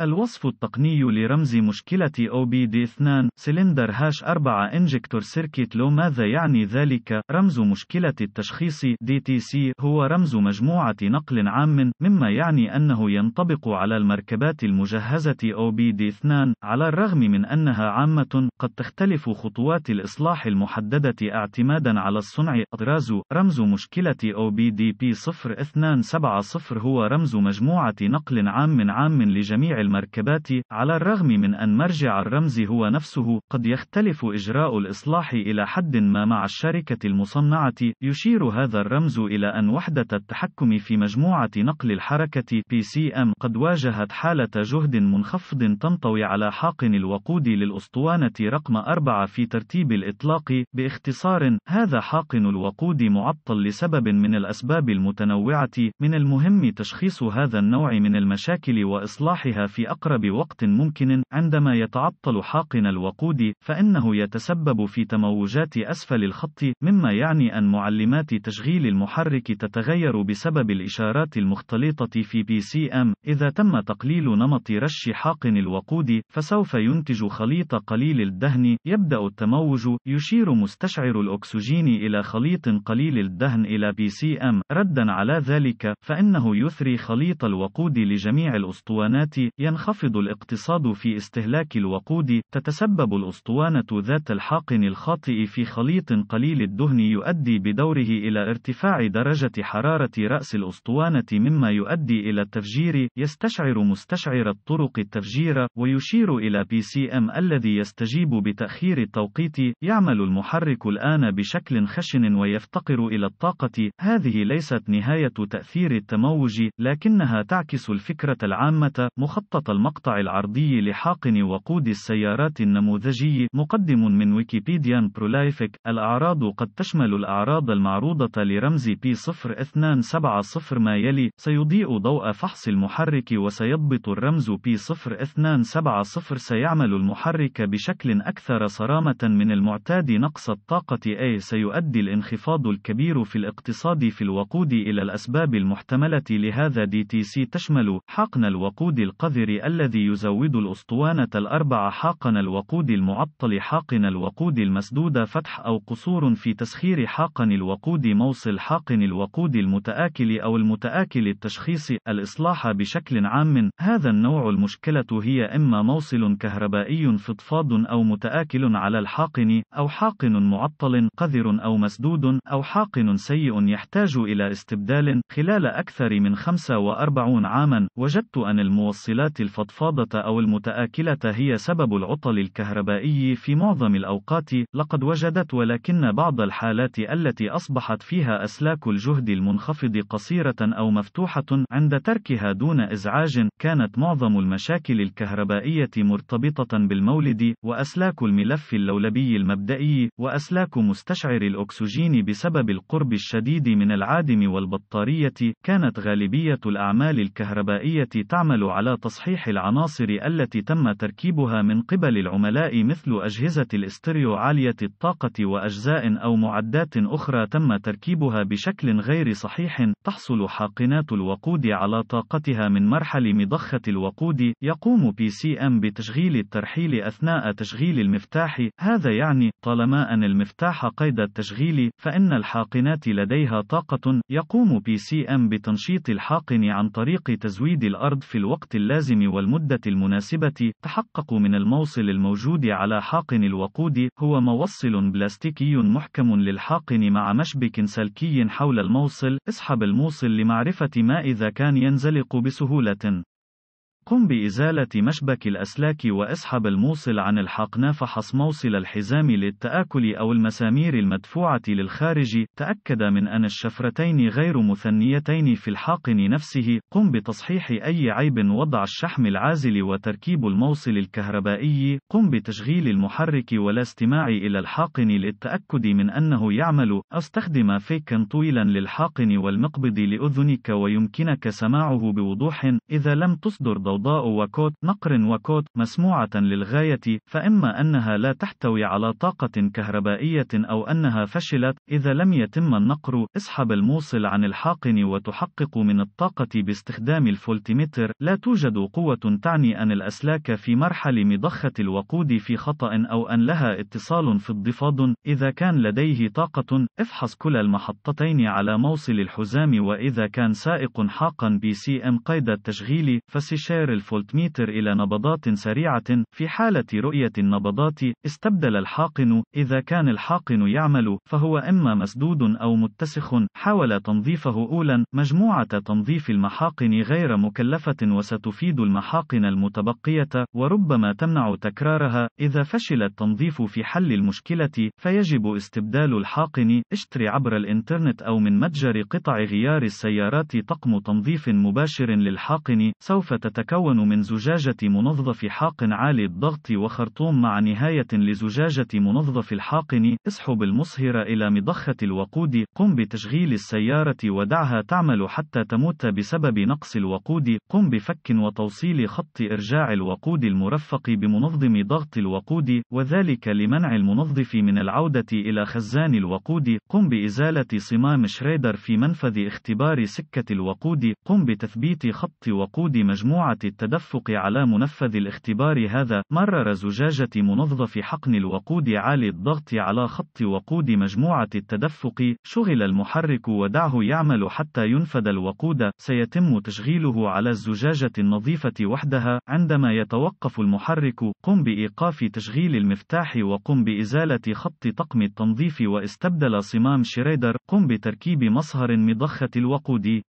الوصف التقني لرمز مشكلة OBD2 سلندر هاش 4 انجكتور سيركيت لو ماذا يعني ذلك؟ رمز مشكلة التشخيص DTC هو رمز مجموعة نقل عام مما يعني أنه ينطبق على المركبات المجهزة OBD2 على الرغم من أنها عامة قد تختلف خطوات الإصلاح المحددة اعتمادا على الصنع أطراز رمز مشكلة OBDP0270 هو رمز مجموعة نقل عام عام لجميع المركبات على الرغم من أن مرجع الرمز هو نفسه قد يختلف إجراء الإصلاح إلى حد ما مع الشركة المصنعة يشير هذا الرمز إلى أن وحدة التحكم في مجموعة نقل الحركة PCM قد واجهت حالة جهد منخفض تنطوي على حاقن الوقود للأسطوانة رقم 4 في ترتيب الإطلاق باختصار هذا حاقن الوقود معطل لسبب من الأسباب المتنوعة من المهم تشخيص هذا النوع من المشاكل وإصلاحها في في أقرب وقت ممكن عندما يتعطل حاقن الوقود فإنه يتسبب في تموجات أسفل الخط مما يعني أن معلمات تشغيل المحرك تتغير بسبب الإشارات المختلطة في بي سي ام إذا تم تقليل نمط رش حاقن الوقود فسوف ينتج خليط قليل الدهن يبدأ التموج يشير مستشعر الأكسجين إلى خليط قليل الدهن إلى بي سي ام ردا على ذلك فإنه يثري خليط الوقود لجميع الأسطوانات ينخفض الاقتصاد في استهلاك الوقود، تتسبب الأسطوانة ذات الحاقن الخاطئ في خليط قليل الدهن يؤدي بدوره إلى ارتفاع درجة حرارة رأس الأسطوانة مما يؤدي إلى التفجير، يستشعر مستشعر الطرق التفجير، ويشير إلى بي سي ام الذي يستجيب بتأخير التوقيت، يعمل المحرك الآن بشكل خشن ويفتقر إلى الطاقة، هذه ليست نهاية تأثير التموج، لكنها تعكس الفكرة العامة، مخطط التقط المقطع العرضي لحاقن وقود السيارات النموذجي مقدم من ويكيبيديا برولايفك الأعراض قد تشمل الأعراض المعروضة لرمز P0270 ما يلي سيضيء ضوء فحص المحرك وسيضبط الرمز P0270 سيعمل المحرك بشكل أكثر صرامة من المعتاد نقص الطاقة A سيؤدي الانخفاض الكبير في الاقتصاد في الوقود إلى الأسباب المحتملة لهذا DTC تشمل حقن الوقود القذر الكبير الذي يزود الأسطوانة الأربع حاقن الوقود المعطل حاقن الوقود المسدود فتح أو قصور في تسخير حاقن الوقود موصل حاقن الوقود المتآكل أو المتآكل التشخيص الإصلاح بشكل عام هذا النوع المشكلة هي إما موصل كهربائي فضفاض أو متآكل على الحاقن أو حاقن معطل قذر أو مسدود أو حاقن سيء يحتاج إلى استبدال خلال أكثر من 45 عاما وجدت أن الموصلات التيارات الفضفاضة أو المتآكلة هي سبب العطل الكهربائي في معظم الأوقات، لقد وجدت ولكن بعض الحالات التي أصبحت فيها أسلاك الجهد المنخفض قصيرة أو مفتوحة عند تركها دون إزعاج، كانت معظم المشاكل الكهربائية مرتبطة بالمولد، وأسلاك الملف اللولبي المبدئي، وأسلاك مستشعر الأكسجين بسبب القرب الشديد من العادم والبطارية، كانت غالبية الأعمال الكهربائية تعمل على تصحيح تصحيح العناصر التي تم تركيبها من قبل العملاء مثل أجهزة الاستريو عالية الطاقة وأجزاء أو معدات أخرى تم تركيبها بشكل غير صحيح، تحصل حاقنات الوقود على طاقتها من مرحل مضخة الوقود، يقوم بي سي ام بتشغيل الترحيل أثناء تشغيل المفتاح، هذا يعني طالما أن المفتاح قيد التشغيل، فإن الحاقنات لديها طاقة، يقوم بي سي ام بتنشيط الحاقن عن طريق تزويد الأرض في الوقت اللازم اللازم والمدة المناسبة تحقق من الموصل الموجود على حاقن الوقود هو موصل بلاستيكي محكم للحاقن مع مشبك سلكي حول الموصل اسحب الموصل لمعرفة ما إذا كان ينزلق بسهولة قم بإزالة مشبك الأسلاك واسحب الموصل عن الحقنة فحص موصل الحزام للتآكل أو المسامير المدفوعة للخارج. تأكد من أن الشفرتين غير مثنيتين في الحاقن نفسه. قم بتصحيح أي عيب وضع الشحم العازل وتركيب الموصل الكهربائي. قم بتشغيل المحرك ولا استماع إلى الحاقن للتأكد من أنه يعمل. استخدم فيكا طويلا للحاقن والمقبض لأذنك ويمكنك سماعه بوضوح إذا لم تصدر ضوء سوداء وكوت نقر وكوت مسموعة للغاية فإما أنها لا تحتوي على طاقة كهربائية أو أنها فشلت إذا لم يتم النقر اسحب الموصل عن الحاقن وتحقق من الطاقة باستخدام الفولتيمتر لا توجد قوة تعني أن الأسلاك في مرحل مضخة الوقود في خطأ أو أن لها اتصال في الضفاد إذا كان لديه طاقة افحص كلا المحطتين على موصل الحزام وإذا كان سائق حاقا بي سي ام قيد التشغيل فسيشير تغير الفولتميتر إلى نبضات سريعة، في حالة رؤية النبضات، استبدل الحاقن، إذا كان الحاقن يعمل، فهو إما مسدود أو متسخ، حاول تنظيفه أولاً، مجموعة تنظيف المحاقن غير مكلفة وستفيد المحاقن المتبقية، وربما تمنع تكرارها، إذا فشل التنظيف في حل المشكلة، فيجب استبدال الحاقن، اشتري عبر الإنترنت أو من متجر قطع غيار السيارات طقم تنظيف مباشر للحاقن، سوف تتكون تتكون من زجاجة منظف حاق عالي الضغط وخرطوم مع نهاية لزجاجة منظف الحاقن. اسحب المصهر إلى مضخة الوقود. قم بتشغيل السيارة ودعها تعمل حتى تموت بسبب نقص الوقود. قم بفك وتوصيل خط إرجاع الوقود المرفق بمنظم ضغط الوقود، وذلك لمنع المنظف من العودة إلى خزان الوقود. قم بإزالة صمام شريدر في منفذ اختبار سكة الوقود. قم بتثبيت خط وقود مجموعة التدفق على منفذ الاختبار هذا مرر زجاجة منظف حقن الوقود عالي الضغط على خط وقود مجموعة التدفق شغل المحرك ودعه يعمل حتى ينفذ الوقود سيتم تشغيله على الزجاجة النظيفة وحدها عندما يتوقف المحرك قم بإيقاف تشغيل المفتاح وقم بإزالة خط طقم التنظيف واستبدل صمام شريدر قم بتركيب مصهر مضخة الوقود